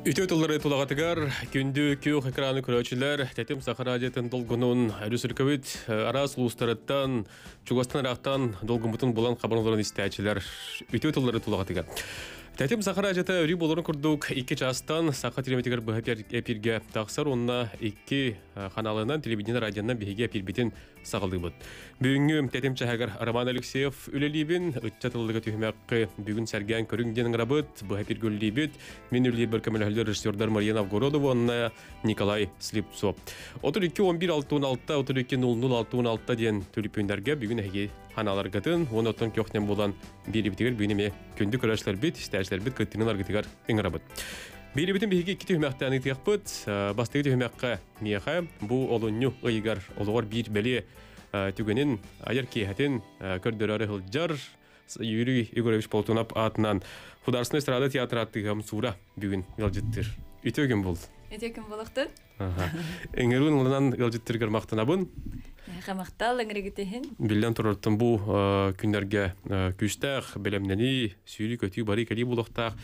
Үтө тылдары тулагатыгар күндү күйөх экраны көрөчүлөр тетим сахара жетин долгунун рүсүлкөбүт ә, арас улустарыттан чугастан рактан долгумутун булан хабарларын истечилер үтө тылдары тулагатыгар тетим сахара жета үрү болорун курдук 2 частан саха телеметигер бһпер эпирге таксар онна 2 каналынан ә, телевидение радионан биге эпир битин сағылыбыт. Бүгінгі тәтем чәһәгір Роман Алексеев үлелибин, үтчатылығы түймәққы бүгін сәрген көріңден ғрабыт, бұхапир гөллибит, мен үлі бір кәміләлі режиссердар Мариянов Авгородова, онна Николай Слепцов. 32-11-66, 32 16 66 ден төліпіндерге бүгін әге ханалар гатын, оны отын көхнен болан бері бітігір бүгін әме күнді көрәшілер біт, істәшілер Бейребитин биһиги икки түһмәхтән ытыахпыт, э, бастыгы түһмәккә мияха бу олунню ыйгар олугар бир беле э, түгенин аяр киһәтен э, көрдөрөрө хылжар Юрий Егорович Полтунап атынан хударсыны страда театр аттыгам сура бүгүн ялжыттыр. Үтөгүн болду. Үтөгүн болукту. Эңерүн улынан ялжыттыр гырмактынабын. Хамактал эңрегитехин. Билден турыртын бу күндөргө күчтәх, белемнени, сүйрү көтүү бары кели булуктак.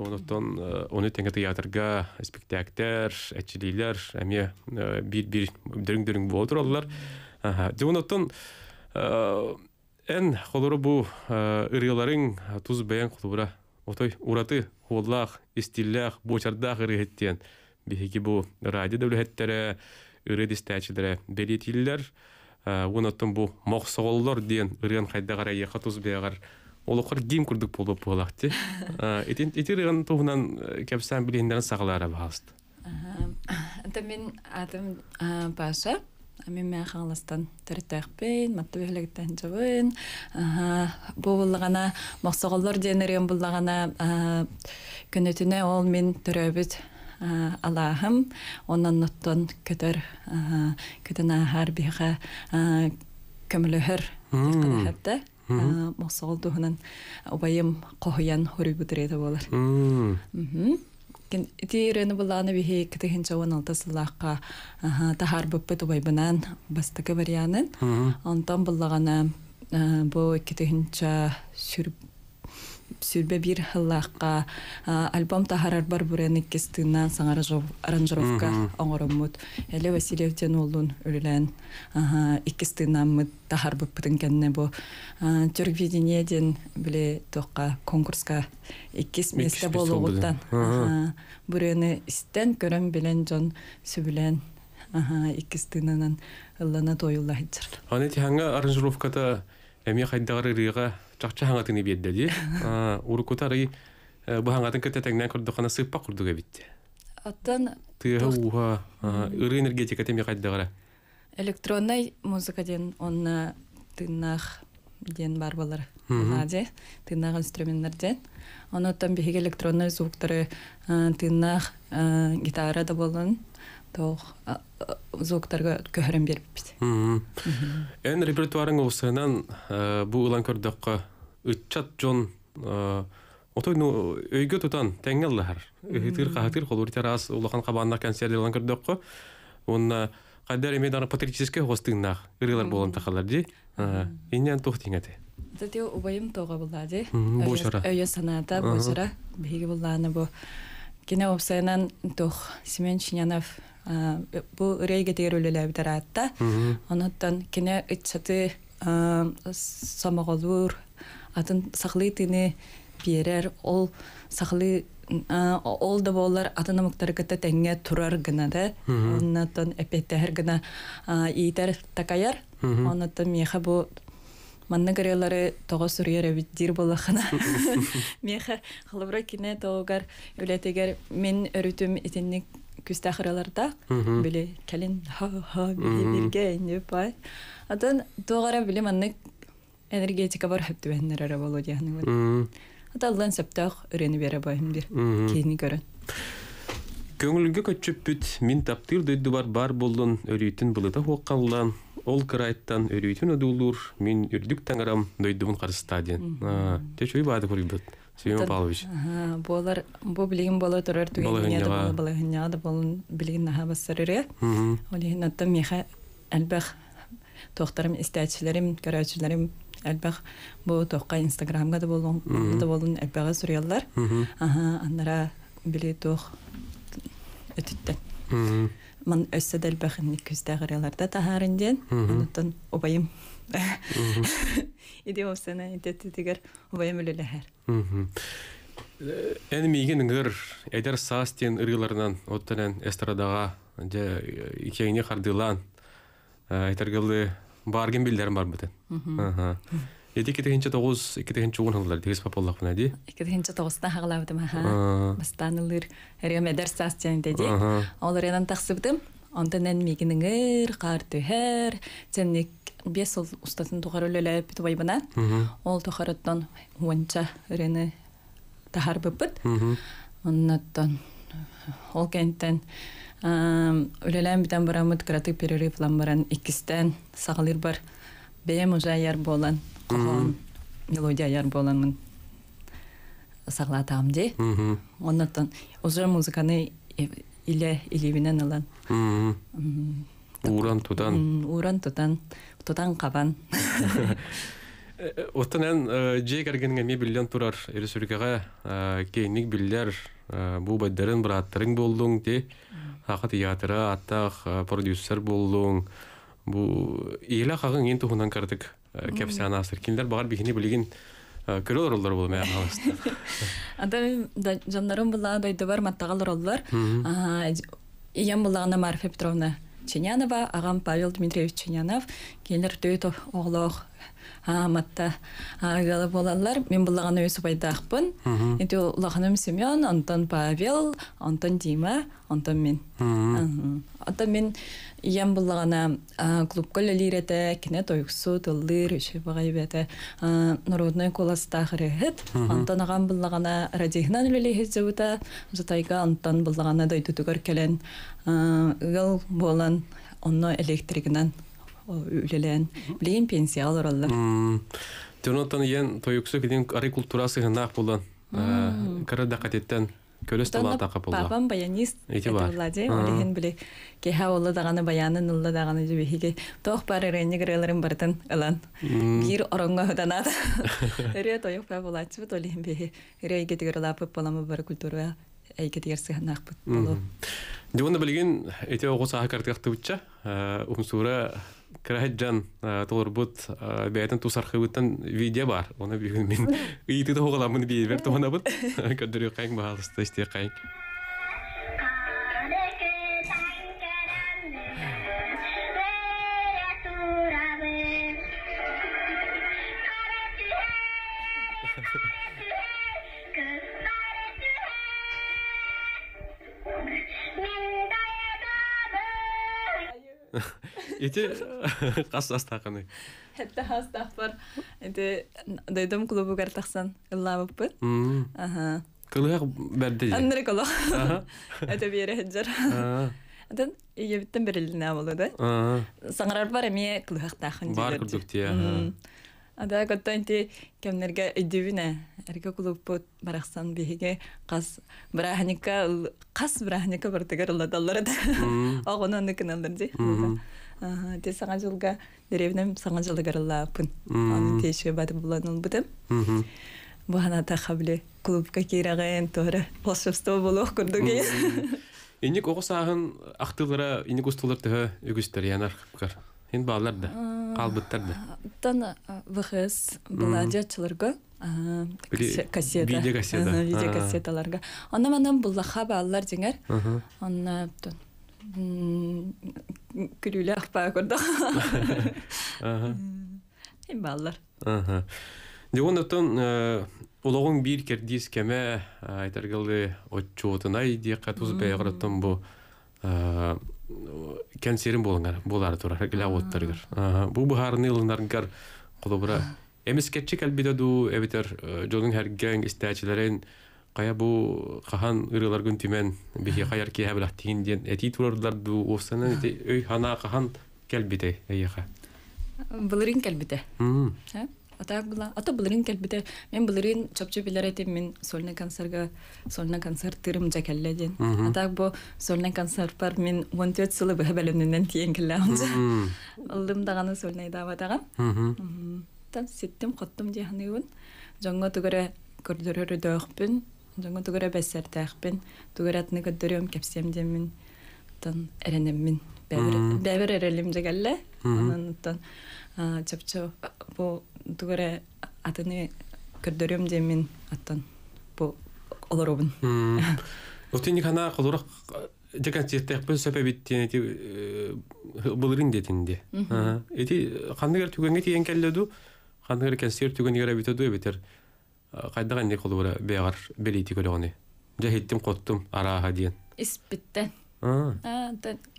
Онутон э, оны теңге театрга спектакльтер, әчилилер, әме э, бир-бир дөрүң-дөрүң болдыр олар. Де онутон ән э, холору бу ырыларын туз бәян холура. Отой ураты холлах, истиллах, бочардах ырыһеттен. Бихиги бу радио дәүләттәре, ыры дистәчиләре, белетилләр. Онутон бу мохсоголлар дигән ырын хайдагара яхатуз бәягар олохор гим курдук болуп болак ти э, итириган туһунан э, кепсаан билиһиндерин сагалаара баалыст Ата мен атым э, Паша. Мен мен хаңластан тәртәхпен, мәктәбелектән җавын. Бу булгана максагаллар дөнәрен булгана көнөтенә ол мен төрәбез Аллаһым, онан ноттан көтөр көтөнә һәр биһә көмлөһөр хәтта Мосолду һынан обайым қоһыян хөрү бүтрәде булар. Кин тирене буланы бихе кетен чаван алта сылаққа тахар бөп бит обай бастыгы варианын. Антан булганы бу кетен ча сүрбе бир хыллаакка альбом тахарар бар бурен кестынан саңар аранжировка оңороммут эле васильевтен олун үлүлән икестынаммыт тахар быппытын кенне бу түрк видениеден биле тоққа конкурска иккис месте болугуттан бурени истен көрөм билен жон сүбүлен икестынанан ыллана тоюлла хитсер аны тиһанга аранжировката эми хайдагары рыйга чахчы хаңатын ибет деді. Урукутары э, бу хаңатын кететеңнен курдукана сыппа курдук эбитте. Аттан тыга уха ыры энергетика теме кайдагара. Электронный музыка ден онна э, тыннах ден бар болар. Наде тыннах инструменттер ден. Оноттан беге электронный звуктары э, тыннах гитара да болған. тоох звуктарга көһөрөн берип бит эн репертуарың осынан э, бу улан көрдөккө ытчат жон э, отой ну өйгө тутан теңел лахар ытыр кахатыр колур тарас улахан кабанна концерт ылан көрдөккө онна кадер эми дана патриотическэ хостыңнак ырылар болон тахалар ди э, инен тух тиңете Тати убайым тоға бұлда де. Бұшыра. Өйе саната бұшыра. Бұйығы бұлланы бу. Кене обсайынан тоқ Семен Шинянов Э, бу рейге тейрүлүлә битараатта онуттан кине ытсаты э, самоголур атын сахлы тыны биерер ол сахлы э, ол да болар атына муктарыкыта тәңе турар гына да онуттан эпеттер гына итер такаяр онуттан меха бу манна гарелары тоға сүрер бит дир болохана меха халыбра кине тоогар үлетегер мен өрүтүм итинник күстә хыраларда биле кален ха ха бирге не пай атан тогара биле манны энергетика бар хәп түбәннәр ара болу бар ата аталдан саптак өрене бере байым бир кейни көрән көңүлгө көчөппүт мин таптыр дөйдү бар бар болдун өрүйтүн былыта хуакканлан ол кырайттан өрүйтүн одуулур мин үрдүк таңарам дөйдүбүн карыста диен течуй баады көрүлбөт Семен Павлович. Болар бу билген бола торар болын билген наха бассарыре. меха бу инстаграмга да болын, да болын әлбәгә сүрәләр. Аха, аннара биле тох өтүттә. обайым Mm-hmm. Иди осына идеттигер обаем mm-hmm. үлеләһәр. Э, Әни миген гыр әдер састен ырыларынан оттан эстрадага дә э, хардылан э, барген билдерим бар бит. Mm-hmm. Аха. Эти кетегенче тогуз, кетегенче он хылдар дегес папаллах буна ди. 9 тогузда хагылабдым аха. Бастанылыр, Онтанен мигинингер, кар түһәр, сенник бес ул устатын тухар өлөлөп тубай Ол тухараттан уанча рене тахар быппыт. Оннаттан ол кенттен өлөлөм битен барамыт кратык перерыв лан баран икистен сагалыр бар. Бем уже яр болан. Кохон мелодия яр боланмын саглатам де. Оннаттан уже музыканы э, иле илибинен алан уран тутан уран тутан тутан кабан Оттан ән жей кәргенге ме білден тұрар ересүргеға кейінік білдер бұл бәддерін бұраттырың болдың де, ақы театры аттақ продюсер болдың бұл елі қағын ен тұхынан кәрдік кәпсі анасыр келдер бағар бігіне білген көрөл оролдор бул мен анда жандарым бар бар марфа петровна Ченянова, ағам Павел Дмитриевич Ченянов, келер төйт оғлоқ аматта агалы болалар мен булаган өсүп айтакпын эти улаханым семен антон павел антон дима антон мен ата мен иям булагана клубка лилирете кине тойксу тылдыр өшө багайбете народной коласта хырыт антон агам булагана радигнан лилихиз жебута затайга антон булагана дойтутугар келен ыгыл болан онно электригинан үлелен билейин пенсия алыр олла тюнотон иен тоюксу кидин ари культурасы гынак булан кыры да катеттен көлөс тола атака булла папам баянист этебладе олеген биле кеха олла даганы баянын улла даганы жебехиге тох бар бартын ылан эре культура болу. білген, әте оғыз ағар тіғақты Кыраһаджан толорбут бәйтен тусархыбыттан видео бар. Оны бүгін мен ыйты тоғыламын бейбер тоғынабын. Көдірі қайын бағалысты істе қайын. Ити хас астаханы. Хәтта хас тахпар. Ити дайдым клубы гартахсан иллабып бит. Аха. Кылык берде. Андыр кылык. Аха. Әтә бере хәҗәр. Аха. Атан ие биттен берелне булды да. Аха. Саңрар бар эме кылык тахын. Бар күрдүк тия. Ада готтан те кемнерге идивине эрге клубпут барахсан беге қас брахника қас брахника бартыгар ладаллар да. Огону аны каналдар ди. Аха, те саңа жылга деревнем саңа жылда гарылапын. Аны теше бат буланыл бутым. Бухана та хабле клубка кирагын тора. Волшебство болох курдуге. Инник оғысағын ақтылыра, инник ұстылыр түхі үгістер, янар қыпқар ин балалар да калбыттар да тана э, вхс баладя чылыргы кассета видео кассета видео кассеталарга аны манан буллаха баалар деңер аны күлүле акпа көрдө ин баалар Дегон отон э, улоғын бир кердис кеме э, айтаргылы отчуотынай диякка туз бәйгырытын бу кенсерин болган болар тура гылап оттыргыр. Аа, бу бухар нылыңдарын кар кудубра. Эмис кетчек албеде ду эбитер э, кая бу кахан ырылар гүн тимен бихи хаяр ки һәбел атин ди эти ду осыны өй хана қахан келбите әйеха. Булрин Хм а була. была. А то былырын кәлбіті. Мен былырын чопчу білер әтім, мен сольны концертға, сольны концерт тұрым жа кәлләден. А так бо сольны концерт бар, мен 14 сылы бұғы бәлімнінден тиен кәлі аңызы. Алдым дағаны сольны айда батаға. Тан сеттім, қоттым дейханы үйін. Жаңға түгірі көрдірірі дөғіпін, жаңға түгірі бәсәр дәғіпін, түгірі атыны көрдірім кәпсем демін, тан әрінім мен. Бәбір әрелімді кәлі, онан тан чөпчу бұл тугара атыны көрдөрөм де мен аттан бу олоробун Утини хана колурак э, жакан тиеттек бөз сөпе биттен эти э, былырын детинде. Эти хандыгар түгенге тиен келледу, хандыгар кәсер түгенге рабитеду эбетер. Кайдаган не колура бегар белити көрөгөне. Жахиттим коттум араха диен. Испиттен.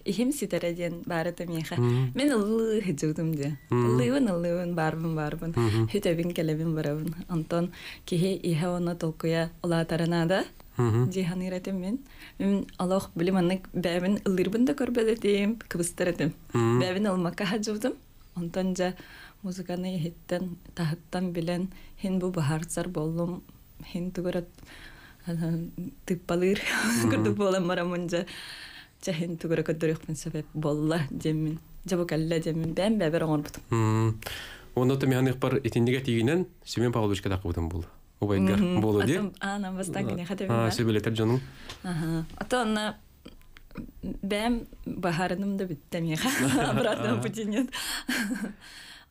Ихем ситереден барыты меха. Мен ыллы хыжыгдым де. Ыллыбын, ыллыбын, барбын, барбын. Хытөбин келебин барабын. Антон кихе ихе оны толкуя улатарына да. Дихан иретем мен. Мен Аллах билим аны бәбин ыллырбын да көрбедетим, кыбыстыретим. Бәбин алмака хыжыгдым. Антон жа музыканы хиттен, тахыттан билен, хин бу бахарсар болдум. Хин түгөрөт тыппалыр, күрдүп болам барамын жа. тәһин түгәрәк дөрехтән сәбәп булла демин. Җабык әллә демин бәм бәбер аңар бит. Онда да мәһәнәк бар итендәге тигенен Семен Павловичка да кыбыдым булды. Убайдар булды ди. Ана баста генә хәтәр бар. А, тә тәрҗәнү. Ага. Ата ана бәм баһарыным да бит тәмиха. Обратно пути нет.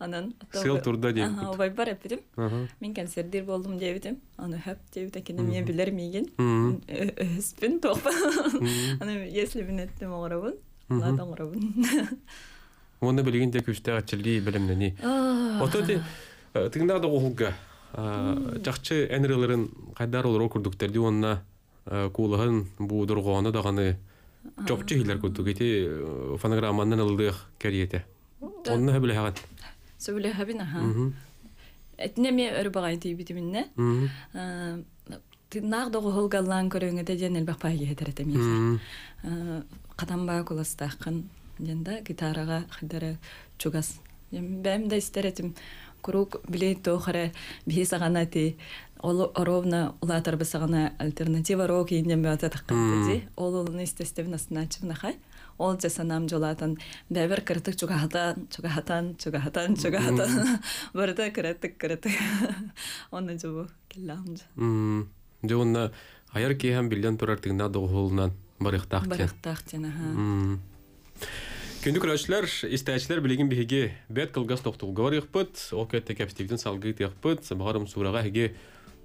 Анан сыл турда деп. Ага, барып бар Мен концерттер болдум дебидим. Аны хөп деп текене мен билер меген. өспүн топ. анан если мен эттим оңоробун лада оңоробун Оны билгенде де күчтә ачылды билемнени. Ото ти тыңда да огылга. Жакчы энрелерин кайдар окурдуктерди онуна кулыгын буудургону дургоны даганы жопчу хилер көрдүк эти фонограмманын ылдык кериете. онуна биле сөйләһәбин аһа. Этнеме өрбагай тибити минне. Э, Тыннар догы холгаллан көрөңө те жен элбак пайги хетерете мисер. Э, Катамба куластакын женда гитарага хидере чугас. Бем да истеретим круг ровно альтернатива рок Ол ол жасан жолатын бәбір кіртік чугахатан чугахатан чугахатан чугахатан бірді кіртік кіртік оны жобу келамжы жоғына аяр кейхам билден турартыгна доғулнан барықтақ тен барықтақ тен Күндік күрәшілер, истәчілер білеген бігі бәт қылғас тоқтылғар еқпіт, ол кәтті кәпістілден салғы еқпіт, бағарым сұраға әге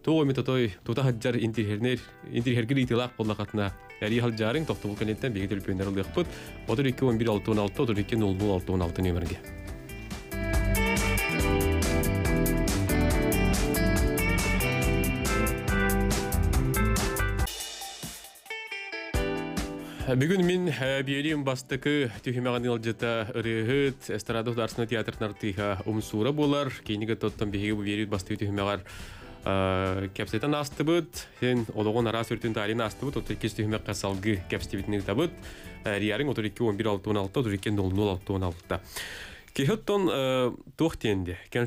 тоғы метатой тұта хаджар интерхергер итилақ болақатына Әрі хал жарың тоқтыбыл көнеттен бегі телепөнер лықпыт 32-11-6-16-32-00-6-16 нөмірге. Бүгін мен э, бейелем бастықы түйхемеған елжеті үрігіт, эстрадов дарсына театрын артыға ұмсура болар, кейнігі тоттан бейегі бейелет бастығы түйімеғар. Э, кепсетен астыбыт сен одогон ара сүртүн таалин астыбыт оту эки сүхмек касалгы кепстибитиниг табыт э, риярин отур эки он бир алтыон алты отур эки нол нол алтыон алтыда кихеттон туох тиенди э,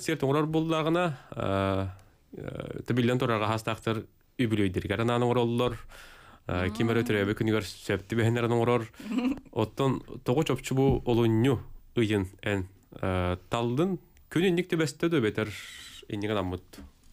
чопчубу талдын аммыт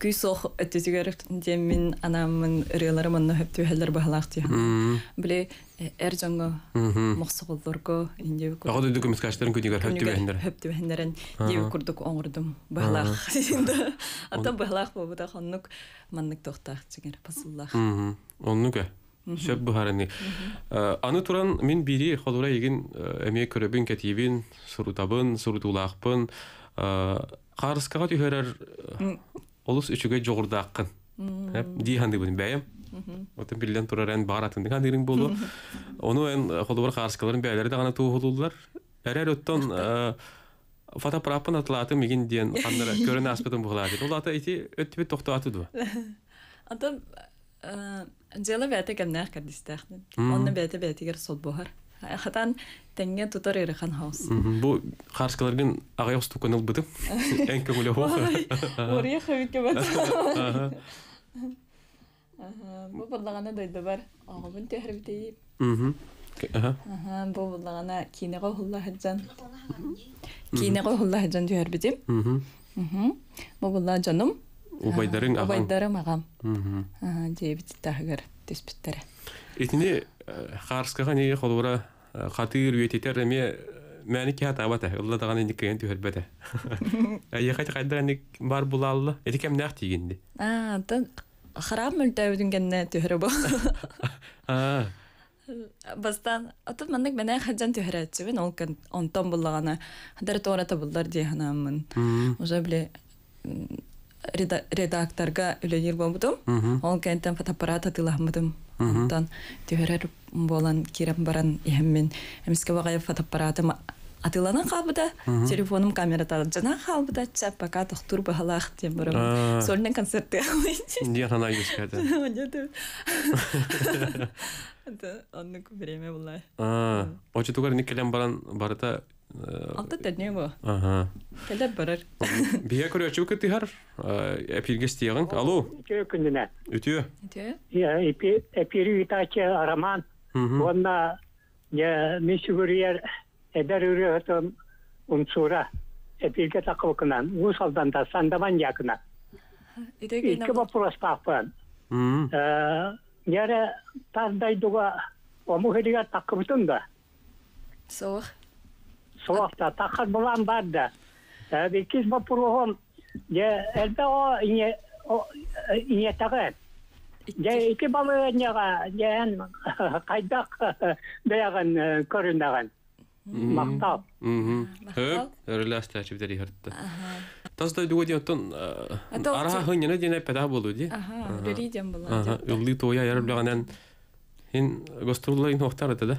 күйсох өттүгөрөк мен анамын ырыларым э, анны хөп түһәлләр баһалак ти. Биле эр жоңго мөхсөгөллөргө инде күр. қаштарын хөп Хөп э, Аны туран мен бири э, әме кәтебін, сұрутабын, сұрутулақпын олус үчүгө жогоруда аккан э, диихан дибин бэйем отун биллен турарен бааратын хан дигириң болу ону эн холубар харскаларын бээлери да гана туухулуулар эрер оттон э, фотоаппараппын атылааты мигин диен хандара көрөн аспытын бухлаати ол ата ити өттүбүт токтоатудуба э, антон дело бәте кәмнәр кәдистәхнен онны бәте бәтигер сот бухар хатан тенге тутар хан хаус. Бу харскалардан агаяус туканыл бытып. Эн көңүлө хо. Ория бат. Бу дайды бар. Агыбын тәһәр битей. Мм. Аха. Аха, бу кинеге хулла хаджан. Кинеге хулла хаджан битем. жаным. Убайдарым харскага неге холура э, хатыр үететер эме мәні кия табата ылла даган эне кен төһөлбәтә әйе э, хәтә кайдаган бар булаллы этекем нәх тигенде а тан харам мөлтәүдүн генне төһөрө бу а бастан атып мандык менә хаджан төһөрәтче мен ол көн онтон буллагана хәдәр тората булдар ди ханамын уже біле, редакторга үләнер болмадым. Ол кәнтен фотоаппарат атыламадым. Онтан төһәрәр болан кирем баран иһеммен. Эмискә вагай фотоаппаратым атылана қалбыда, телефоным камерада жана қалбыда, чап пока тохтур бахалах деп барам. Сольный концертте. Не хана юскәдә. Нет. Да, онны время была. А, очы тугар никелем баран барыта Алты тәне бу. Ага. Келеп барар. Бия көрәчү кетти һәр. Эпиргес Алло. Үтү Үтү. Үтү. Я эпи эпири араман. я эдер Эпирге да сандаман якына. Идеге на. Ике вопрос Мм. яра тандай дуга Sohta takar bulan barda. Bikiz bu program de elbe о inye o inye takar. Мақтап. Хөп, ара дине тоя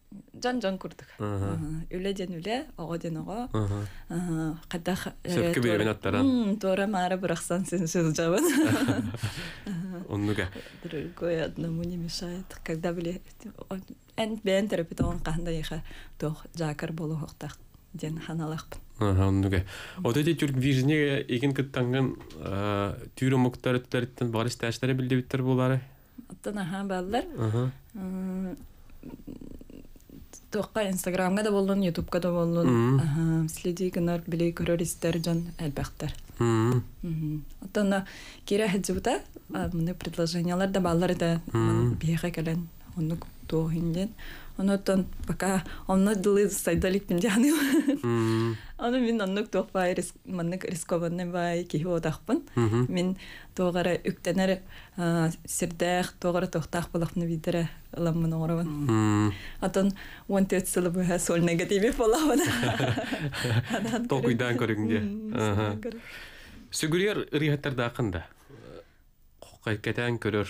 жон жон курдук үледен үле огоден ого кайта сөпкү биебин аттаран сен сөз жабын оннуга другое одному не мешает когда биле эн бен терапит он кандай иха тох жакар болу хоктак ден ханалакпын оннуга вот эти тюрк вижне эген кыттанган э, түйрө муктар тәрттен барыс тәштәре билдебиттер булары оттан аха баллар Төгәл instagram да булды, youtube да булды. Әһә, силә дигәнәр билек күрәсездер, жан әлбәқтер М-м. Отаны керә хеҗүдә, менә предложениелар да балар да биһә килгән, уның туһиндә. онотон пока онно дылы сайдалик пиндяны оны мен оннук туохпай маннык рискованный бай кихи отахпын мен тоогара үктенер сирдех тоогара тохтах булахны бидере ыламмын оңоробун атон он төрт сылы быха сольныйга тийбеп болабын токуйдан көрүңге сүгүрер ыриаттарда акында кайтан көрөр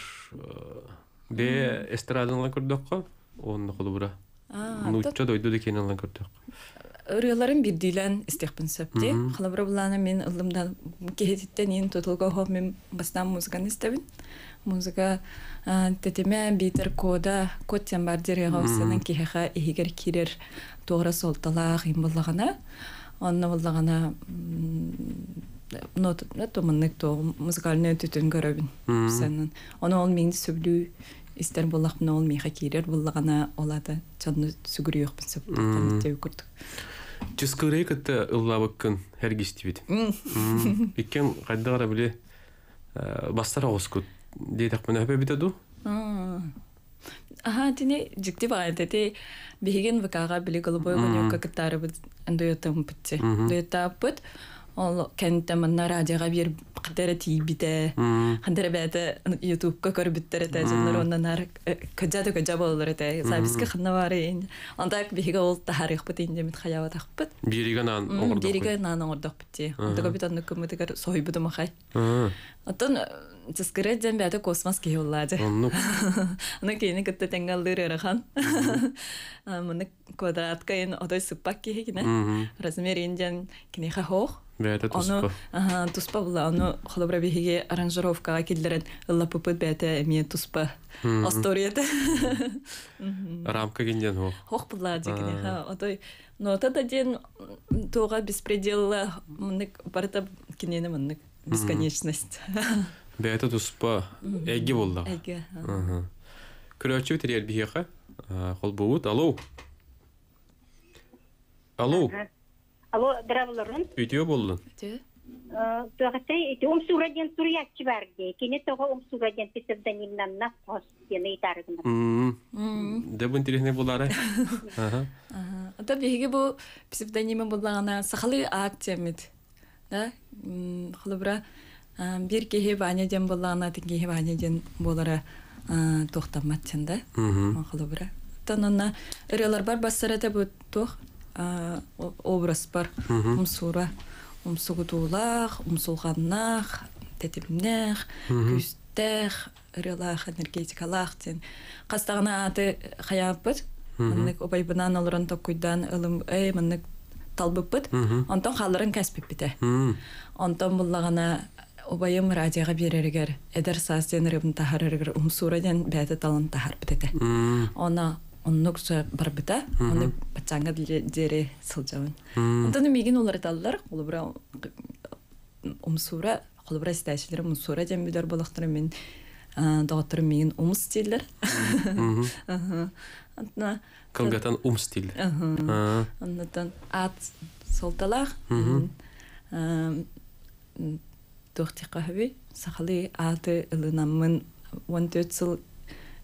бе э, эстраданы көрдөкко онны холубура. Нучча дойду декен алган көрдүк. Ырыларын бир дилен истекпин септи. Халабра буланы мен ылдымдан кехеттен ин тутулга хо мен бастан музыканы истебин. Музыка тетеме битер кода код тем бар дере хаусынан кеха игер кирер тоғра солталах им буллагана. Онна буллагана нот нотоманнык то музыкальный түтүн көрөбүн. Сенин. Оны ол менди сөблүү истер буллахпын ол миха кирер буллагана олады чонну сүгүрүөкпүн сөптүктү көрдүк жүскүрек это ыллабыккын хергистибит иккен кайдагара биле э, бастар огоскут дейдакмын өпө битаду Ага, тине жикти бихиген голубой Ол кыдара тийбите кандара бәте ютубка көрбүттер эте жылар оннанар көджаты көджа бололор эте записка ханна бар ин антак биге ол тарых бит инде мит хаява такпыт бириге нан оңордок бириге нан оңордок бит сойбуду махай аттан Тескере ден бәді космос кейоллады. Оны кейіні күтті тәңгалды рырахан. мына квадратка ен одой сұппак кейі Размер бәйті туспа. Ага, туспа була. Аны халабра биһиге аранжировка киллерен лаппыт бәйті мен туспа. Асторията. Рамка генден хо. Хох була дигене. Ха, отой. Но тата ден тоға беспределла мынык барта кинене мынык бесконечность. Бәйті туспа әге булла. Әге. Ага. Көрәчү тирел биһиге. Хол буут. Алло. Алло. Алло, дравларын. Үтіо болды. Үтіо. Туағатай, э, үті омсураден туриячы бар де. Кене тоға омсураден псевдонимнан на қос дені итарығына. Дәб интересный болары. Ата беге бұл псевдонимі болағана сақалы актиямет. Да? Қылыбыра бір кеге ванеден болағана тін кеге ванеден болары тоқтаматчын да? Қылыбыра. Тонына үрелар бар бастарата бұл тоқ образ бар умсура мсугутулах мсулганнах тетимнех күстех релах энергетикалах тен қастағына аты хаябыт мынык обайбынан олорон токуйдан ылым эй мынык талбыппыт онтон халларын кәспиппите онтон буллагана обайым радиоға берергер эдер саз ден рыбын тахарыргер умсура ден бәді талын тахарпытете оны оннук суя барбыта оны пачанга дере сылжабын онтон мигин олар таллар олбура умсура олбура стасилер мусура дем бидер балактар мен доктор мигин ум стилдер кылгатан ум стил оннотон ат солталах тохтикахви сахалы аты ылынамын он төрт жыл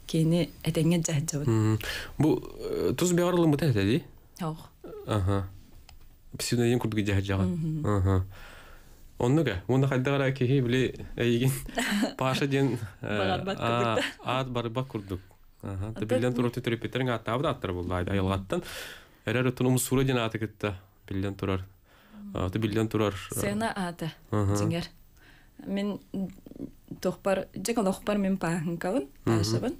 кини атанга жаһджават бу туз биарлы мута тади ох аха псевдоним курдуги жаһджагат аха оннуга муна хайдагара кихи били эйгин паша ден ат барбак курдук аха тбилен туроту төрөпетерин атабда аттар булды айда айылгаттан эрер тунумуз сура ден аты кетти билден турар аты билден турар сена аты жиңер мен тухпар жекон оқпар мен пахынкабын ашыбын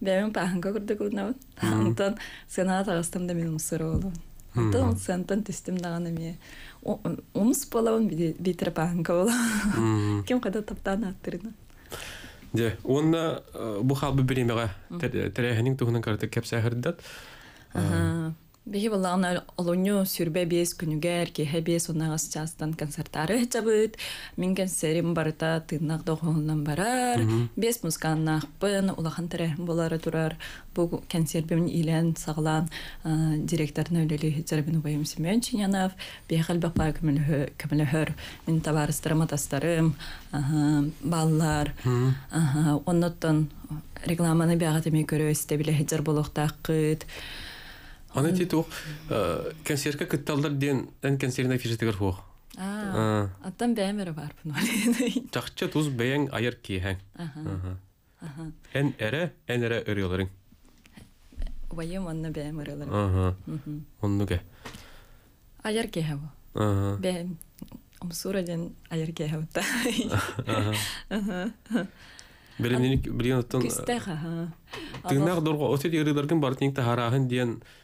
бямин пахынка курдук улнабын онтон сена тагыстым да мен умсыр болун онтон сентон түстүм даган эме умус болабын битер пахынка болабын ким када таптан аттырына де онна э, бу халбы беремега терехинин тугунан карта кепсахырдат Бихи боллағына олоню сүрбе бес күнігер, кеге бес онағас частан концерттары хечабыт. Мен концерим барыта тынак доғылынан барар. Бес музыканна ақпын, улахан тәрәхім болары тұрар. Бұл концертбімін илән сағылан директорна өлелі хечарбін ұбайым Семен Чинянов. Бехал бақпа көміліғір. Мен табарыстырым атастарым, баллар. Оннаттан рекламаны бәғатыме көрі өсті білі хечар болуқтақ қыт. Аны ти тух э, консерка кытталдар ден эн консерна фижитигер хух. А. Аттан бәмер бар бу. Тахча туз бәян аяр киһәң. Аха. Аха. Эн эре, эн эре өрелерин. Вайым анны бәмер өрелерин. Аха. Оннуга. Аяр киһә бу. Аха. Бәм омсура ден аяр киһә бу. Аха.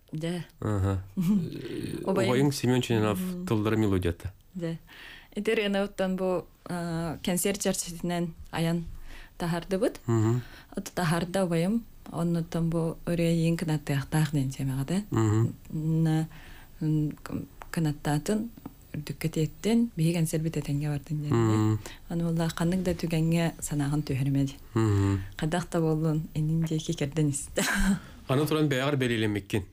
Да. Ага. Оң Семенченов тылдыры мелодияты. Да. Этер яна уттан бу концерт чарчысынан аян таһарды бут. Мм. Ат таһарда ваем онны там бу өре ен кына тахтах ден семегә дә. Мм. Кына татын дөкәтеттен биегән сәрбәт әтәнгә бардым дә. Аны ул хаҗның да төгәнгә санагын төһөрмәди. Мм. Кадакта булдың, инде кекердән исте. Аны туран бәяр берәлемеккен.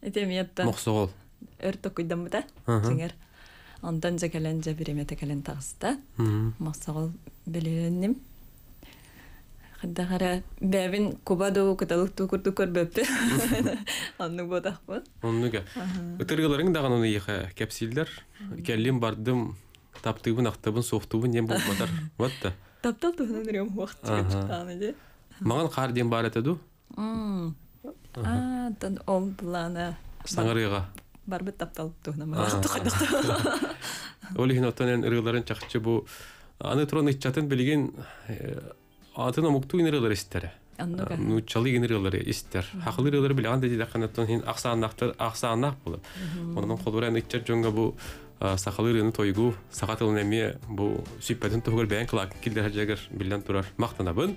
Этем ятта. Мохсогол. Эр то куйдам бата. Сеңер. Андан жакален жа бир эмете кален тагыста. Мохсогол белеленим. Хаддагара бевин кубаду каталык ту курту көрбөптү. Анны бодахпы? аны капсилдер. Келлим, бардым. Таптыбын актыбын софтыбын не болмадар. Вот та. Таптал тухнан рем вакыт. Маган бар тон ол планы. Саңырыйға. Бар бит тапталып туғына мәлі. Ахты қайдықты. Олі хин отан ән ырғыларын Аны тұрон ұйтчатын білген э, атына мұқты үйін ырғылар істері. Ну чалы ген ырғылар істер. Хақылы ырғылар білі аңды дейді қан отан хин ақса анақтыр ақса анақ болып. Оның қолуыра ән ұйтчат тойгу, сақатылы нәме бұ сүйппәдін тұғыр бәйін қылак келдер жәгір білден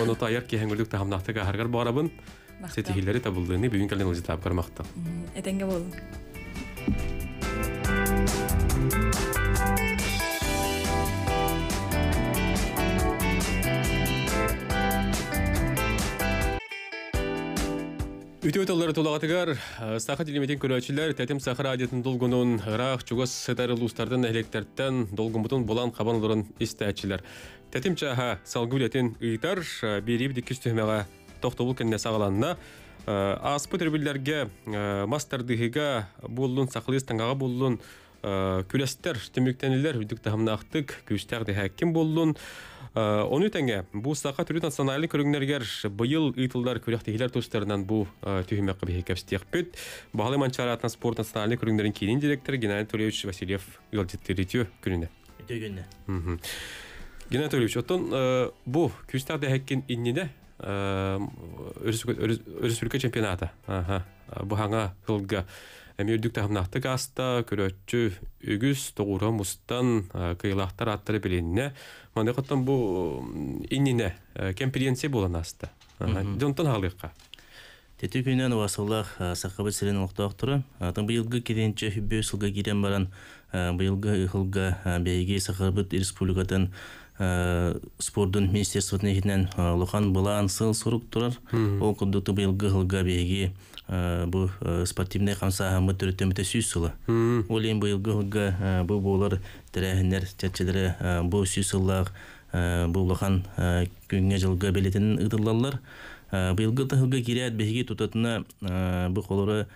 Оны ұта аяқ кейін көрдік табылды эми бүгүнкү эле ылжы таап кармакта этеңге болун Үтө толлары толагатыгар э, саха телеметен көрөчүлөр тетим саха радиотун долгунун рах чугас сетары лустардан электерттен долгумутун болан кабанларын истечилер. Тетим чаха салгулетин ыйтар э, бирип дикис төмөгө тохтобул кеннес агаланна аспы тербиллерге мастер дыхига буллун сахлыс таңага буллун күлестер темүктенилер үдүк тахмнактык күчтәр дихәкким буллун Оны тәңге, бу сақа түрі националы көріңнергер бұйыл ұйтылдар көріқтігілер туыстарынан бұ түйіме қыбеге кәпстек бүт. Бағалы манчары атынан спорт националы көріңнерін кейін директор Геннадий Туревич Васильев үлдеттері түйі күніне. Геннадий Туревич, оттан бұл күстәрді әккен иннені өрүспүлкө чемпионата быхаңа ылга эми үрдүк тахымнахты каста көрөтчү үгүс тогура мустан э, кыйлахтар аттары билинне мындай коттон бу иннине э, конференция болан аста донтон халыкка Тетү күнен васыллах э, сақабы сирен оқтақ тұры. Атын бұйылғы керенче хүббе сылға керен баран бұйылғы ұқылға бәйге сақабыт республикатын Э, спордун министерство нехинен э, лухан былан сыл сурук турар ол кудуты быйылгы хылга беги э, бу спортивный хамса түрі төрөтөмөтө сүйс сұлы. ол эми быйылгы хылга бу болор тирехинер чечелере бу сүйс сыллаак бу лухан жылга белетинин ыдыллалар быйылгы хылга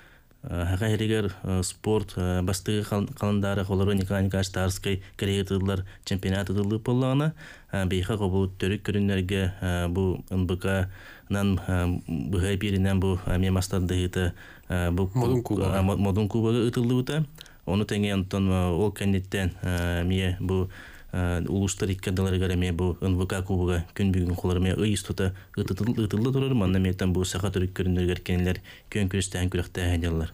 Хәйрегер э, спорт э, бастығы қалындары холоры Николай Николаевич Тарский креативлар чемпионаты дылы пыллана э, бейха қобыл төрік көрінерге бұл НБК нан бұғай перінен бұл мемастан дығыты модун кубағы ұтылды оны тәңе антон ол кәнеттен мие бұл улустар э, иккадаларыгар эме бу НВК кубуга күн бүгүн куларыме ыйыс тута ытылды турар манна метен бу саха төрүк көрүнүргер кенелер көн көрүстөн күрөктө айнылар.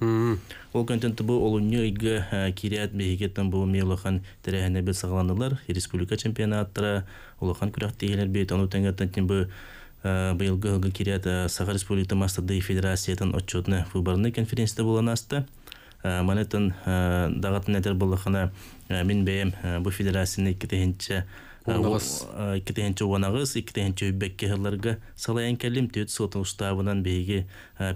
Ол контент бу олуньо игге э, кирят бехикеттен бу мелохан терехне бе сагаланылар республика чемпионаттары улахан күрөктө элер бет аны теңгәтен бу э, быйылгы кирят саха республика мастады федерациятын отчетны выборны конференцияда буланасты. Э, манытын э, дагатын нәтер булыхына э, мин бәем бу федерацияны китенче китенче уанагыз китенче бекке хылларга салаян келим төт сылтын уставынан бейге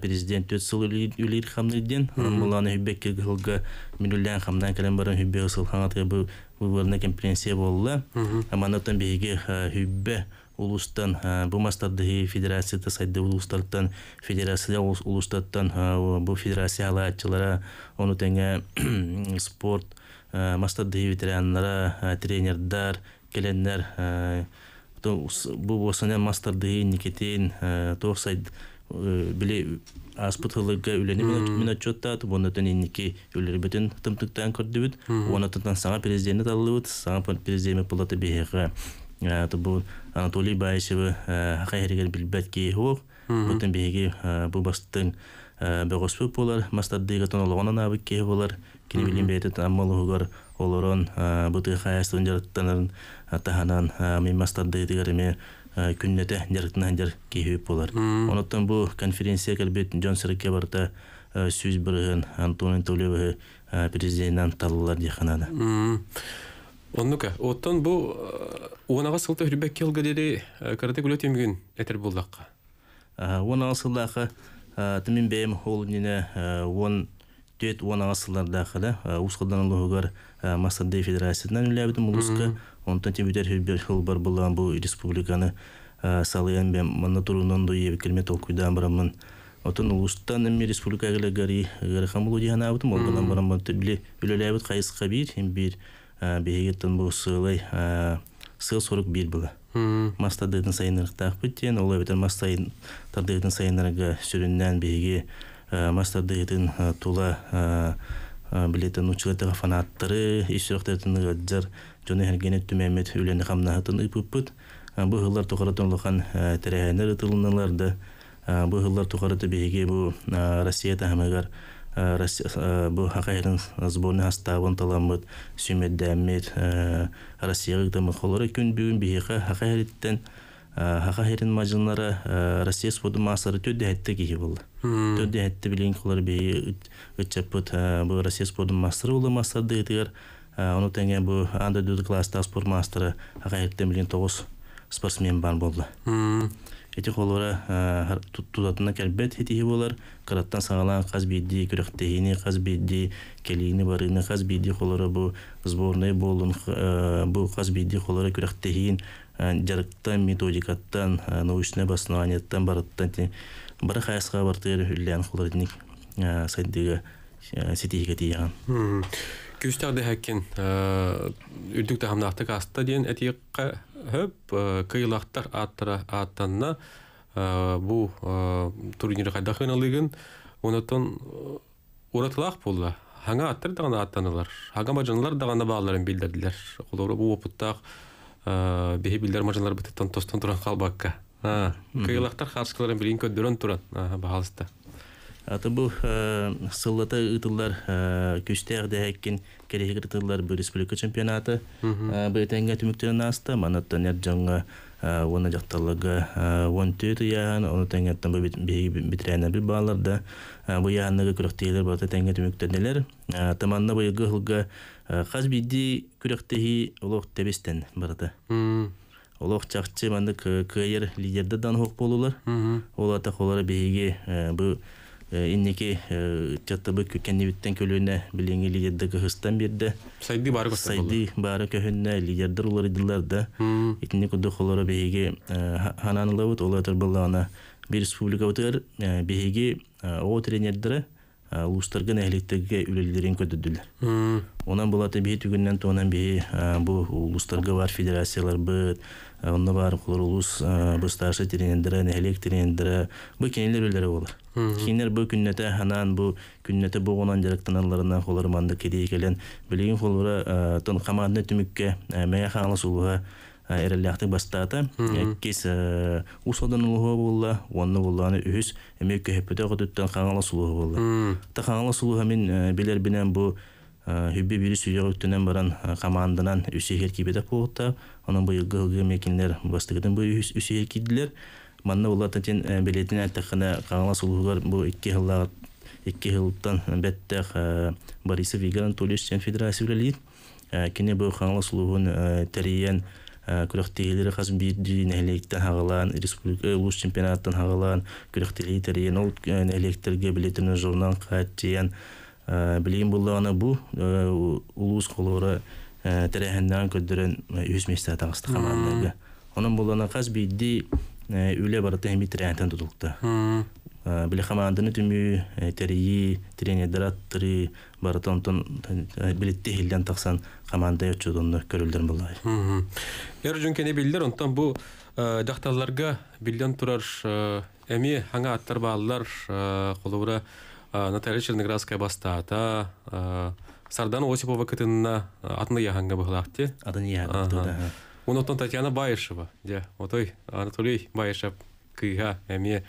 президент төт сыл үлир хамниден муланы бекке хылга минуллян хамдан келем үбек хибе сылханаты бу вывылны компенсия болла. Аманатын бейге хүббе улустан бумастарды федерацията сайды улустартан федерация улустартан бу федерация халаатчылары оны теңе спорт мастарды ветераннара тренердар келеннер бу босынан мастарды никетин тоқсайды Э, биле аспытылыгга үлени мен отчеттат бонотон инники үлербетин тымтыктан көрдүбүт онотон саңа президент аллыбыт саңа президент палата бехега э, бу анатолий баешевы э, хакайригер билбет киехок бутун беги бу бастын бөгөспү болар мастардыга тонологон абык кие болар кини билим бейте таммалугар олорон бутыхаястын жараттанарын атаханан мин мастардыгыгар Э, күннете нерктнандер кейіп болар. Онуттан бу конференция кәлбет Джон барта сөз бірігін Антон президентнан талылар дейханады. Оннука, оттан бұл уанаға сылты үрбек келгі деді қарады күлет әтір болдаққа. бәйім ол он төт да э, онтон тебитер хирбер бар бу республиканы салыян бен мына турунун до барамын отон улустан эми республика гари гархамулу дияна абытым олганан барамын тибли үлөлөбүт кайыска бир бир ә, бегеттен бу 41 сыл сорок бир була олай маста Э, билетен учетыга фанаттары исөхтетин гаджар жоны хергене түмемет үлени хамнахатын ыпыппыт э, бу хыллар тухаратын лохан э, терехенер ытылыналарды бу хыллар тухараты беге бу россия тахмагар бу хакайрын сборны хастабын таламбыт сүмеддәмет россияга тымыт холора күн бүгүн беге хакайриттен Э, хаха херин мажылнары э, россия споду масары төдде хэтте кихи был төдде хэтте билин кылар би өтчаппыт э, бу россия споду масары улы масары дыгытыгар ону тенге бу анда дүд класста спорт мастары хаха херттен билин тогуз спортсмен бар болды эти холора тутатына кәлбәт хетиһи болар кыраттан саңалан каз бидди күрөхтеһини каз бидди келини барыны каз бидди холора бу сборный болун бу каз бидди холора күрөхтеһин жарыктан э, методикаттан э, научный обоснованиеттан барыттан ти бара хаясқа бартыр үллән хулардник э, сайдыга сетихиге тиян күстәр дә хәккин үрдүк дә хамнахты каста дигән әтиеккә хөп кыйлактар атра атанна бу турнир кайда хыналыгын онотон уратлах булды Хаңа аттар да гана аттанылар. Хаңа баҗанлар да гана балларын билдерделәр. Олар бу опыттак Э, биһи билдер мажалар бытыттан тостон туран халбакка кыйлактар харскаларын билин көддөрөн туран баалыста аты бу э, сыллата ытыллар э, күстәр дәһәккин керегер ытыллар бу республика чемпионаты бөтәнгә түмүктөн аста манаттан яп жаңга оны жакталыгы он төт яан оны тәңгәттен бу битрәнә бир баларда бу яаннага күрәктәйләр бу тәңгә түмүктәнеләр таманна бу гылга Қаз э, биді олох тебестен тәбестен барды. Олық чақчы банды көйер лидерді дан хоқ болулар. олата атақ э, э, олар бейге бұ иннеке чаттыбы көкенне биттен көлөнө билеңе лидерде кыһыстан бирде сайды бары көстө сайды бары көһүннө лидердер улар идилар да итинне куду холора беге хананылабыт олар бир республика утыр беге о тренердер Ә, улустарган эһилиттеге үлелерин көдөдүлөр онан булаты бии түгүннен туонан бии ә, бу улустарга бар федерациялар быт ә, онна бар кулар улус бу старший тренердера нехлек тренердера бу кенелер үлелери болар кинер бу күннөтө анан бу күннөтө бугунан жарыктаналарынан холорманды кедей келен билигин холура тон команда түмүкке мэгэ хаалас улуга Э, эреллахты бастаата эккис э, усодан улуһу булла уонну булланы үһүс эми көһөппүтө хотуттан хаңала сулуһу булла та хаңала сулуһу мин э, билер бинен бу хүбби бири сүйөгөттүнөн баран команданан үсүхер кибеде болутта анан бұл ылгы мекиндер бастыгыдын бу үсүхер кидилер манна тен билетин сулугар бу икки хылла Борисов Федерация күрөхтейлер хасым бирди нәлекте хагалан республика улус чемпионаттан хагалан ол нәлектерге билетин журнал каттен билим буллана бу улус холора э, терәһәннән көддөрен үз э, местә Оның буллана хас үле бар тәһмит Э, били хамандыны түмү э, терии тренердер аттыры барытон тон э, билетти хилден таксан команда өчөдөннө көрүлдүн булай. Эр жүнкене билдер онтон бу жакталарга билден турар эми хаңа аттар баалар колубура Наталья Черноградская бастаата Сардан Осипова кытынна атны яханга быхлакты. Атны яханга. Онотон Татьяна Баешева, де, отой Анатолий Баешев кыйга эми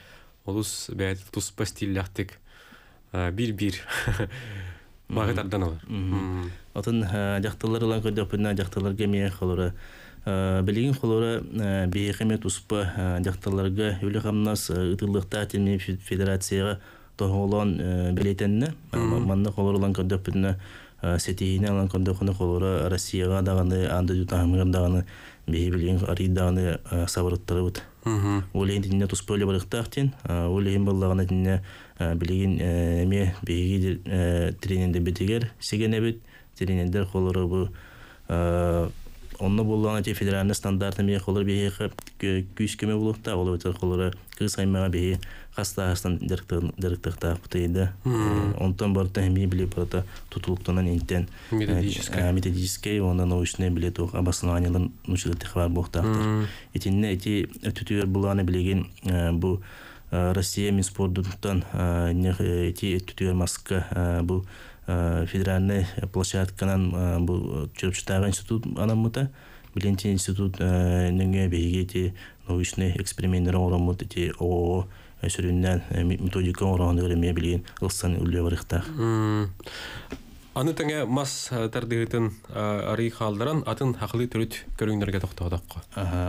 олус бәйті туспа стиллахтык бир-бир бағытардан алар. Атын жақтылар ылан көрдіқпінна жақтыларға мен қолыра. Білген қолыра бейхеме туспа жақтыларға өлі қамнас ұтылықта тенме федерацияға тоғылан билетенне манда қолыра ылан көрдіқпінна сетейіне ылан көрдіқпінна қолыра Россияға дағаны, анды дютағымығын дағаны бейбилин ариданы сабырыттырыбыт олен тинне туспөлө барыктаак тен олен баллагына тинне билигин эме бейги тренинде бетигер сегенебит трениндер колорубу онно буллана те федеральный стандарты мен колор бейи күс көмө булукта ол бетер колору кыз аймага бейи хастагыстан дырыктыкта кутайды э, онтон барыта эми биле барыта тутулуктунан интен э, методический онан научный биле тук обоснованиялын нучилыты хабар буктактыр итинне эти түтүгөр буланы билеген бу Россия Минспордуттан эти э, түтүгөр маска бу федеральный площадканан бу чөпчүтагы институт анамыта Билентин институт нөңө бейгети научный эксперименттер оромут эти ООО сүрүннән э, методика орон өреме билген ылсан үлле барыхта. Аны тәңе мас э, тәрдігітін э, арый қалдыран атын хақылы түріт көріңдерге тоқтағдаққа.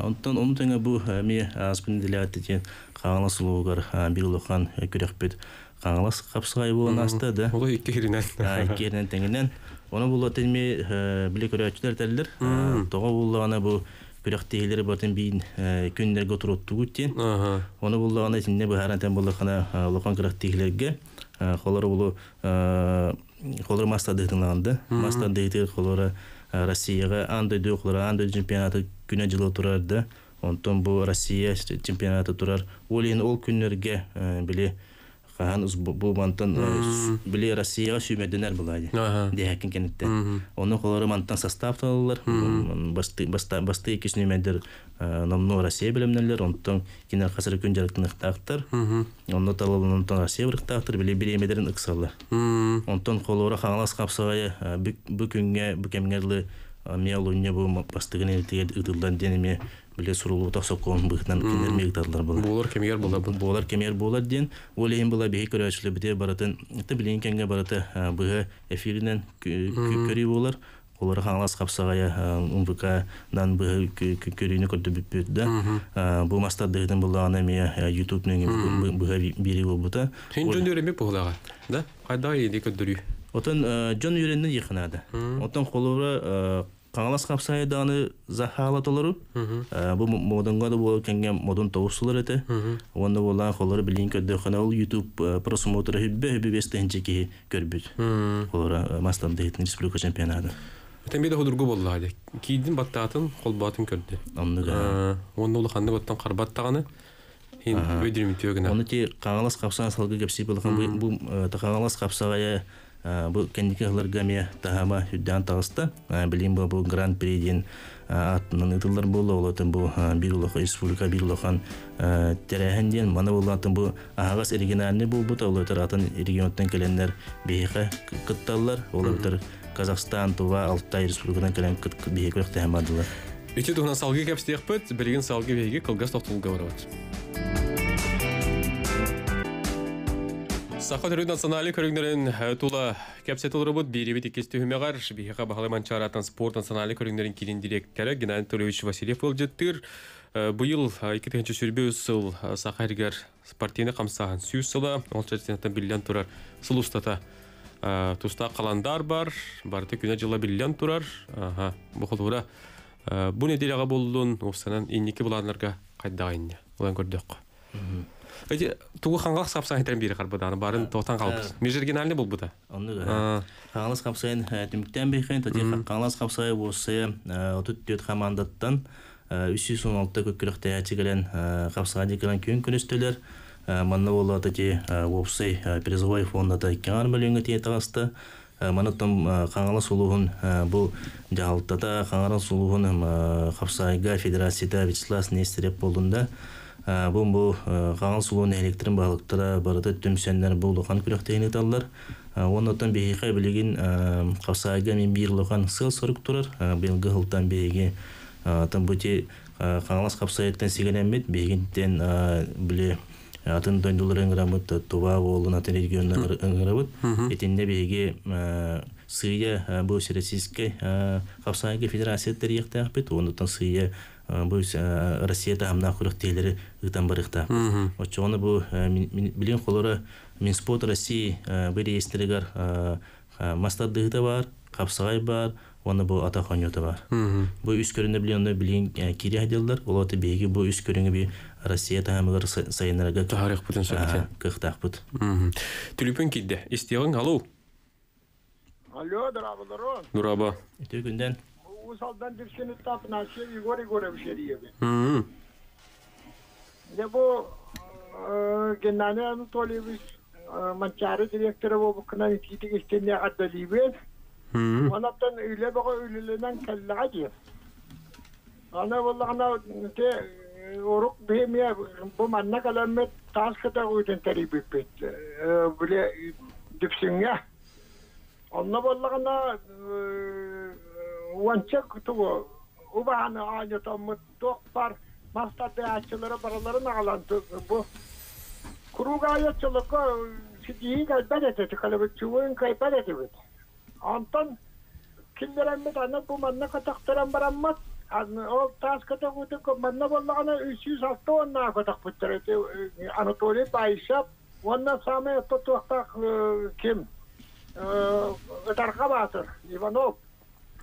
Онтан оны тәңе бұ ме аспын диләт етен қаңылы сұлуғыр бір ұлықан көрекпет қаңылас қапсығай болын асты да. Олы екі керінен. Екі керінен тәңінен. Оны бұл атен ме біле көрәтшілер тәлдір. Тоға бұл ұлығана бұл күрөктейлер бөтөн бин э, күннер готротты гүттен. Оны буллагана синне баһаратан буллагана э, лоқан күрөктейлерге э, холор булу холор маста дегенланды. Маста дегетер холора Россияга андай дөклөр, андай чемпионаты күнә жылы турарды. Онтон бу Россия чемпионаты турар. Ол ен ол күннерге биле Хаан хаһан бубантан биле Россияга сүймәдәнәр булады. Дехекин кенетте. Оны колары мантан состав талалар. Басты баста басты ике сүймәдер намно Россия белемнәрләр, онтон кинәр касыр күн җарыктан ыктактар. Онны талалынан онтон Россия ыктактар тактыр биле билемедерен ыксалар. Онтон колары хаңлас капсагы бүкүнгө бүкемгерли бу Амия лунне бу бастыгын элтиге ытылдан денеме биле сурулу тосоп кон быхтан кинер мегтарлар була. Болар кемер була, болар кемер була ден. Ол эйин була бей көрөчлү бите баратын. Ты билен кенге бараты быга эфиринен көрү болар. Олар хаңлас капсагая УМВК-дан быга көрүнү көрдү бүппөт да. Бу мастар дегден булагана ме YouTube-нун быга бири болбута. Сен жөндөр эме булага, да? Кайда эди көрдүрү? Отон жөн үйренден йыхнады. Отон холура қағалас қапсай даны захалат олару. Ә, бұл модынға да болу кенге модон тоусулар эте. Онда болан холары билин көдө канал YouTube ә, просмотры хүббе хиббе бестенче ки көрбүт. Холара ә, мастам дейтин республика чемпионаты. Өтембе де худургу болду хади. Кийдин қол кол көрді. көрдү. да. онда улу ханды баттан баттағаны, Хин өйдүрмү төгүнө. Оны те қағалас қапсаға салғы кепси болған, бұл қағалас қапсаға Э, бұл кәнеке ғылыргаме тағама үддан тағысты э, білім ба бұл гран приден э, аттынан ұтылдар бұл олатын бұл бір ұлықы республика бір ұлыққан тәрәхінден мана болатын бұл ағас оригинальный бұл бұта олатыр атын регионтан келендер бейхе кытталлар олатыр Қазақстан, Тува, Алтай республикадан келен кыт бейхе тәмадылар. Үтті тұғынан салғы кәпстеқпіт, білген салғы бейге қылғас тоқтылға барабыт. Сахат үрін националы көріңдерін э, тула кәпсет олырыбыт беребет екесті хүмеғар бейіға бағалайман чаратан спорт националы көріңдерін келін директоры Геннадий Анатольевич Васильев ол жеттір. Э, Бұйыл 2-ші э, сүрбе үсіл Сақайргер спортивны қамсағын сүйісіла, ол чәрсенеттен білден тұрар сыл ұстата туста қаландар бар, барды күні жылы білден тұрар. Бұқылғыра бұ неделяға болуын, осынан иннекі бұланларға қайдағайын. Олан көрдіқ эти тугу хангалах сапсаһы тәрәм барын тотан қалып межергиналне булбыда онны хангалас капсайын ә, тимиктен бейхен тати хангалас капсай болсы ә, отут 316 көккүрөк тәячи келен капсага дикелен күн күнөстөлөр манна болла тати вопсай фонда да 2 ә, бұл қапсайға федерацияда вячеслав болдында бұл бұл қаған сұлуын электрин бағылықтыра барыды төмсәннер бұл оған күріқтейіні талдар э, оннотон бейхай білеген қапсайга э, мен бейірлоған сыл сұрық тұрар э, белгі ғылтан бейге тым бөте қаңлас қапсайеттен сегенемет бейгенттен біле атын дойндулар ыңырамыт туба болын атын регионына ыңырамыт етінде бейге сұйы бұл российской қапсайга федерация тәрияқтақ бет оннотон сыя Э, бу э, Россияда амна курык тейлери ытан барыкта. Очоны бу билен э, холора Минспорт России бу рейстерегер мастар дыгыта бар, капсагай бар, оны бу ата бар. Бу үс билен оны билен кири хаделдар, олаты беги бу үс би Россия тамыгыр сайынарга тарих бүтүн сөйлөтө. Кыктак бут. Түлүпүн кидде. Истегин алуу. Алло, дорогой. Дураба. Өтө Rusal'dan Dirsin'i tapınağı şey, Igor Igor'u şeriyevi. Hı. Ya bu Геннадий Анатольевич Манчары директоры бу кына итик истенне адалибе. Анаттан үйле бага үйлеленен каллади. Ана валла ана те урук бемия бу манна каламет таската уйден тарибиппет. Биле дипсиңе. Анна валла ана Wançak kutuğu. O eh, eh, bahane Иванов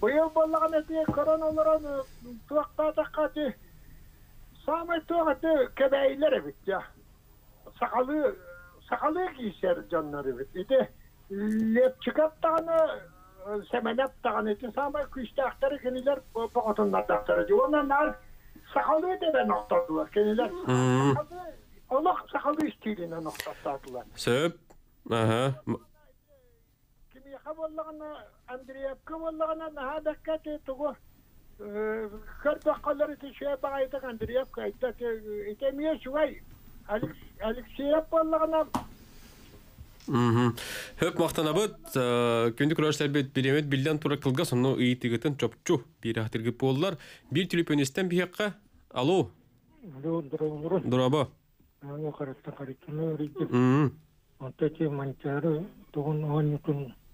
Быел болған әте коронавирус туақта қаты самый туақта кәбәйләр бит я. Сақалы сақалы кисер жаннары бит. Иде леп чыкаттаны семенеп тагын эти самый күчтәктәр киниләр багатыннар тактары. Оннан нар сақалы дебе ноқтадылар киниләр. Олақ сақалы истилинә ноқтадылар. Сөп. Аха. كوالغنا أندريا كوالغنا هذا كاتي تقول خربة قلرت شيء بعيدك أندريا Алексеев Хөп мақтана бұд, беремет білден алу?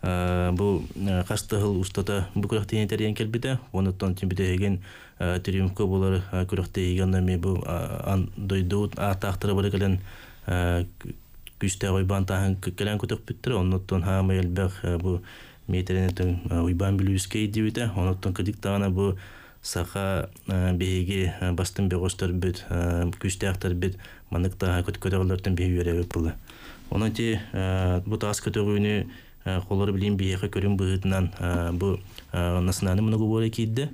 Ә, бу ә, хастыгыл устата бу күрәктен тәрен келбите онытон тибитеген ә, триумфка булар күрәкте егеннәме бу ан дойдут атактыры бер келен күчтә ойбан таһын келен күтөк биттер онытон хам елбәх бу метренетен ойбан билүскә дибите онытон кидик тагына бу саха беге бастын бегостор бит күчтә актар бит манык таа көткөрөлөрдөн беге беребит булды Оны те бу тас көтөгүнү холор билин биэхэ көрүн быһытынан бу насынаны муну губора киидде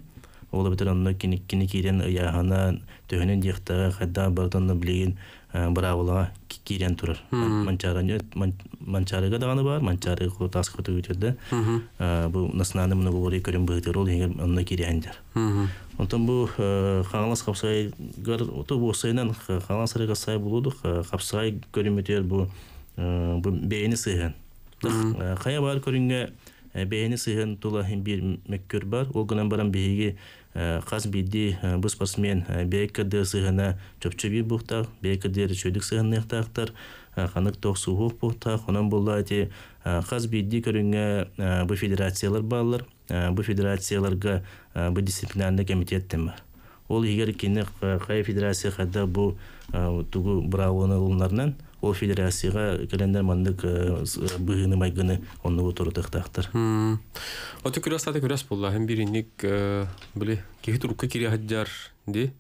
ол бетер онно кини кирен ыяхана төһөнүн дихта хайда бартонно билигин быраулага кирен манчарыга даганы бар манчары кутас кутугүтерде бу насынаны муну губора ол эгер бу босайнан капсай бу таптык бар көрүнгө бээни сыйын тула бир бар ол гынан баран бейге хас бидди бу спортсмен беккадер сыгына чөпчөби бухта беккадер чөдүк сыгынныктактар қанық тох сугук бухта хонан булла эти хас федерациялар баалар бу федерацияларға бу дисциплинарный комитет бар ол егер кені қай федерация када бу тугу бравоны улунарынан ол федерацияға календар мандык быгыны майгыны онны отыру тахтахтар. Оты ата саты болла булла һәм бир иник биле кеһи турукка кире хаджар ди.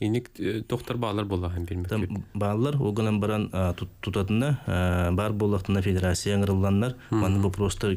Иник доктор баалар болла һәм бир Баалар огынан баран тутатына бар буллактына федерация ыңырылганнар Маны бу просто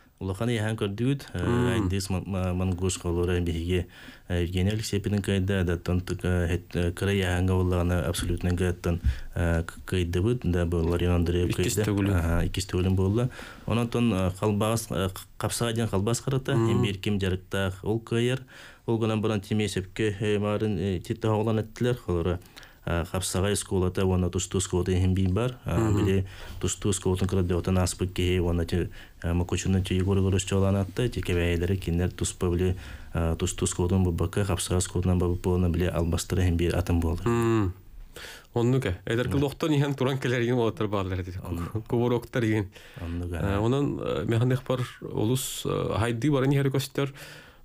Улахан яхан көрдүгүт, э, айдис мангуш колора биге Евгений э, Алексеевичтин кайда да тонтук э, кыра яханга улана абсолютно гаттан кайда бут да кайда. болды. Онан тон ол кайер. Ол гынан буран марын титта оглан хапсага сколата вона тусту сколата хим бибар биле тусту сколатын кыра дотан аспык ке вона те макочуна те егор горос чоланатта те кебейлери кинер туспа биле тусту сколатын бабака хапсага сколатан бабы полна биле албастыра хим бир атым болду Оннука, эдер кылдоктон иһен туран келерген болотор баалар дит. Кубороктар иген. Оннука. Онун механик пар олус хайды барын хер көстөр.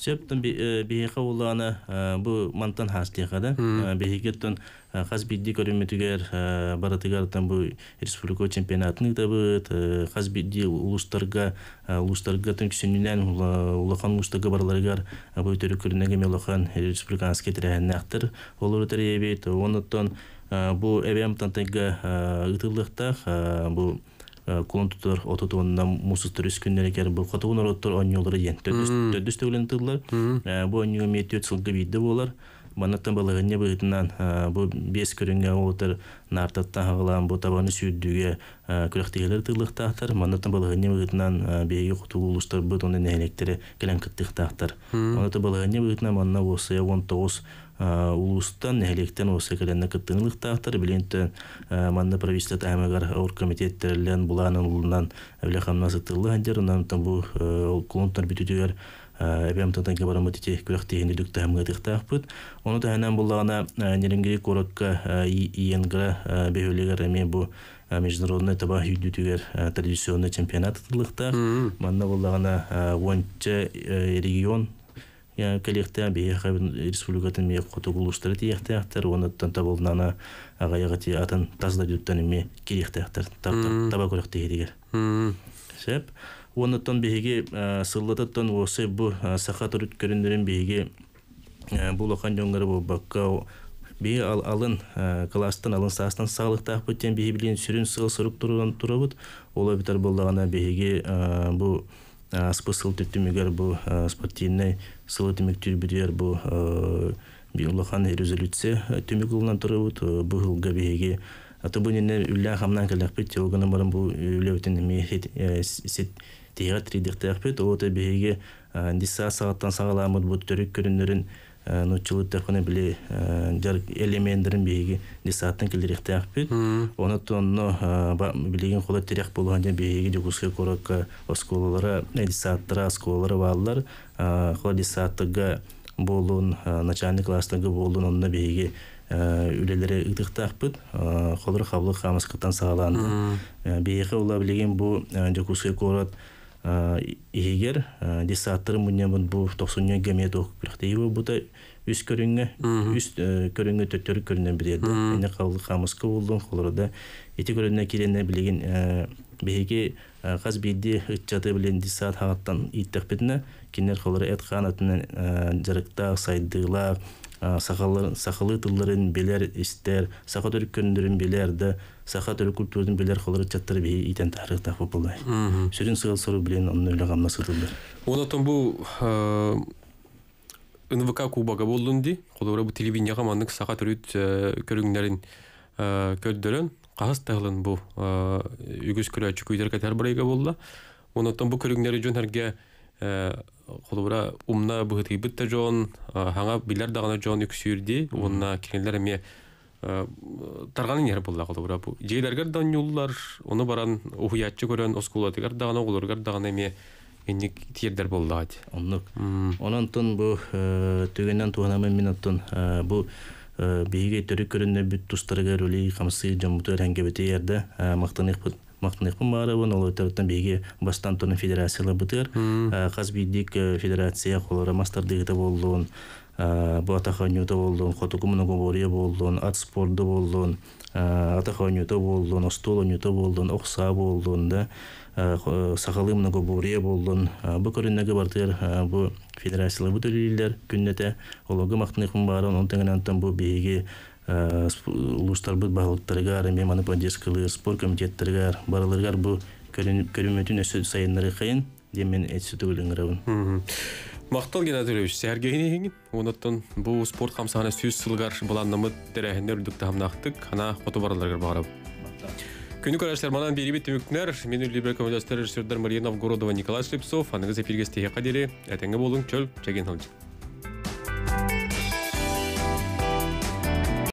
сөптүн бехе э, уланы э, бу мантан хастиха да э, бехекеттен хас бидди бұл. баратыгартан бу республика чемпионатыны да быт хас бидди улустарга улустарга түнксүнүнөн улахан улустарга барларгар бу төрөкөрүнөгө мелохан республиканский тирәһәннәхтер олору тәрәйбит онуттан бу эбем тантыгга ытылдыктах бұл Э, кулунтутур отутуунна мусус төрүскүннер экер бу котуун ороттор оньолдор иен төдүс төгүлен тыллар э, бу оньо метиот сылгы бидде болар манаттан балыгынне быытынан э, бу бес көрүнгө отыр нартаттан хагылан бу табаны сүйдүгө күрөхтегелер тылыктаактар манаттан балыгынне быытынан беги кутулуулустар быт онун электери келен кыттыктаактар манатта балыгынне быытынан манна осыя он тогуз улустан электен осы келенне кыттынылыктаактар билентен э, манна правительство тамагар ор комитеттерлен буланын улунан эблехамна сыттылы андер намтан бу кулунтар бүтүдүгөр Эбем Оны да анам буллагына э, неренге коракка э, иенгра мен бу международный таба хүдүтүгәр традиционный чемпионат тылыкта. Манна регион калехте бейха республикатын ме хоту булуштары тиехте ахтар онуттан табылнана агаяга ти атын тазда дүттен ме керехте ахтар таба көрөк тегедигер шеп онуттан беге сыллатыттан осы бу саха турут көрүндүрүн беге бул окан жоңгары бу бакка бе ал алын класстан алын саастан саалыктаах бүттен беге билин сүрүн сыл сурук турган турабыт олай битер болдагана беге бу аспы э, сыл төттүмүгөр бу э, спортивный сылы түмүктүүбүдер бу э, биулахан резолюция түмүгулнан турыбут бу хылга биһиги атыбунине үллә хамнан калахпит теогана барам бу үлләүтен ми сит тигат ридиктахпит ота биһиги диса сагаттан сагаламыт бу төрөк көрүннөрүн Э, нучилы кына били жар э, элементерин беги десаттын килдирихтак бит оны тонно билеген кола терек болгон же беги жугуске коракка осколалара э, десаттыра осколалара баалар кола десаттыга болун начальник класстагы болун онно беги үлелері ыдықтақпыт холыр қолыр қабылы қамысқыттан сағаланды бейіқі ола білеген бұл жөкуске корот иһигер э, э, десаттыр муннебун бу тохсунне гемет окпрахты его бута э, үс көрүнгө үс көрүнгө төттөр көрүнөн билерди эне калды камыска болдун холорда эти көрүнө кирене билген биһиги каз билди ытчаты билен десат хагаттан иттекпетине кинер холор эт ханатынан жарыкта сайдыла сахалы тылларын белер истер, саха төркөндөрүн белер да, саха төрк культурдун белер холору чаттыр би итен тарых тапы булай. Сүрүн сыгыл сору билен онун өлө гамма сытылдыр. Онотон бу НВК кубага болдунди, холора бу телевидение гамандык саха төрүт көрүңнөрүн көрдөрөн, кас тагылын бу үгүз күлөчү күйдөргө тарбырайга болду. Онотон бу көрүңнөрү жөн холура умна быһытыйбыт да жон хаңа билер дағына жон үксүрди уна киренлер эме тарганы нер булла холура бу жейлергер дан юллар уну баран ухуятчы көрөн оскулатыгар дагына оголоргар дагына эме инник тиердер булла ат оннук онон тун бу э, түгеннен туганамын мен оттун э, бу э, биге төрүк көрүнө бүт тустарыгар улей камсы жомутөр аңгебете ерде мактанык мақтаныхпын барыбын ол өтіріктен беге бастан тонын федерацияла бұтыр ә, қазбидик ә, федерация қолара мастардыгыта болдуун ә, буатаханюта болдуун хотукумунугу бория болдуун ат спорту болдуун атаханюта болдуун остолонюта болдуун окса болдуун да сахалы много бурия болдун бу көрүннеге бартыр бұ федерациялы бу төлөйлөр күннөтө ологу мактыныхмын баарын онтегенантан бу биги улустарбыт э, багылыктарыгар эми маны поддержкалы спорт комитеттеригар барыларгар бу көрүмөтүн өсө сайыннары кыйын демен этсүтүгүлүңрабын Мақтал Геннадьевич, Сергей Нехин, онаттан бұл спорт қамсағына сүйіз сылғар бұланнымы тәрәхіндер үлдікті хамнақтық, ана құты барыларға бағарып. Күні көрәшілер, манан беребет деміктінер, мен үлібер командастар режиссердар Мария Новгородова Николай Шлепсов, аныңыз эфирге стеге қадері, әтенгі болың, чөл, чәген халчық.